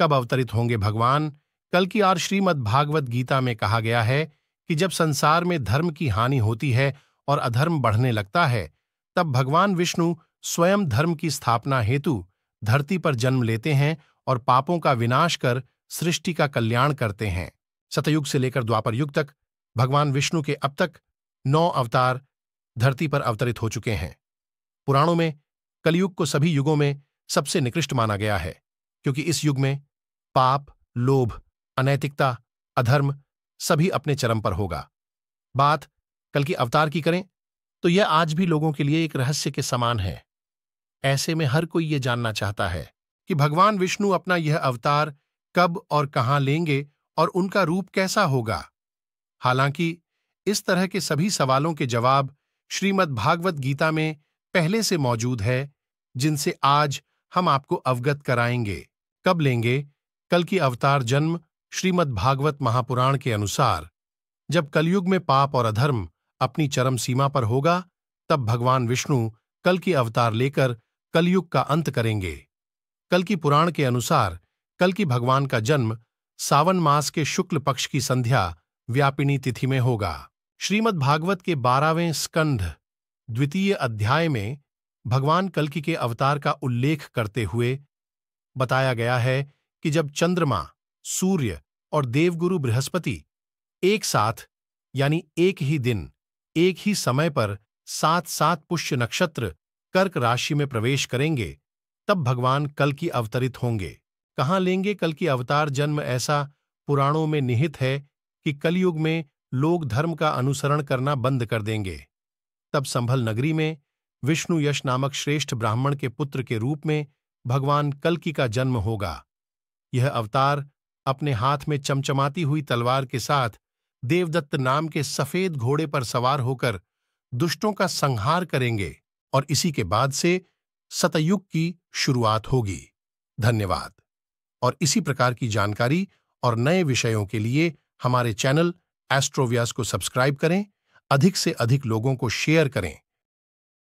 कब अवतरित होंगे भगवान कल की आर श्रीमद भागवत गीता में कहा गया है कि जब संसार में धर्म की हानि होती है और अधर्म बढ़ने लगता है तब भगवान विष्णु स्वयं धर्म की स्थापना हेतु धरती पर जन्म लेते हैं और पापों का विनाश कर सृष्टि का कल्याण करते हैं सतयुग से लेकर द्वापर युग तक भगवान विष्णु के अब तक नौ अवतार धरती पर अवतरित हो चुके हैं पुराणों में कलयुग को सभी युगों में सबसे निकृष्ट माना गया है क्योंकि इस युग में पाप लोभ अनैतिकता अधर्म सभी अपने चरम पर होगा बात कल की अवतार की करें तो यह आज भी लोगों के लिए एक रहस्य के समान है ऐसे में हर कोई ये जानना चाहता है कि भगवान विष्णु अपना यह अवतार कब और कहाँ लेंगे और उनका रूप कैसा होगा हालांकि इस तरह के सभी सवालों के जवाब श्रीमद् भागवत गीता में पहले से मौजूद है जिनसे आज हम आपको अवगत कराएंगे कब लेंगे कल की अवतार जन्म श्रीमद् भागवत महापुराण के अनुसार जब कलयुग में पाप और अधर्म अपनी चरम सीमा पर होगा तब भगवान विष्णु कल की अवतार लेकर कलयुग का अंत करेंगे कल की पुराण के अनुसार कल की भगवान का जन्म सावन मास के शुक्ल पक्ष की संध्या व्यापिनी तिथि में होगा श्रीमद् भागवत के बारहवें स्कंध द्वितीय अध्याय में भगवान कल्कि के अवतार का उल्लेख करते हुए बताया गया है कि जब चंद्रमा सूर्य और देवगुरु बृहस्पति एक साथ यानी एक ही दिन एक ही समय पर सात सात पुष्य नक्षत्र कर्क राशि में प्रवेश करेंगे तब भगवान कल की अवतरित होंगे कहाँ लेंगे कल की अवतार जन्म ऐसा पुराणों में निहित है कि कलयुग में लोग धर्म का अनुसरण करना बंद कर देंगे तब संभल नगरी में विष्णु यश नामक श्रेष्ठ ब्राह्मण के पुत्र के रूप में भगवान कल्कि का जन्म होगा यह अवतार अपने हाथ में चमचमाती हुई तलवार के साथ देवदत्त नाम के सफेद घोड़े पर सवार होकर दुष्टों का संहार करेंगे और इसी के बाद से सतयुग की शुरुआत होगी धन्यवाद और इसी प्रकार की जानकारी और नए विषयों के लिए हमारे चैनल एस्ट्रोव्यास को सब्सक्राइब करें अधिक से अधिक लोगों को शेयर करें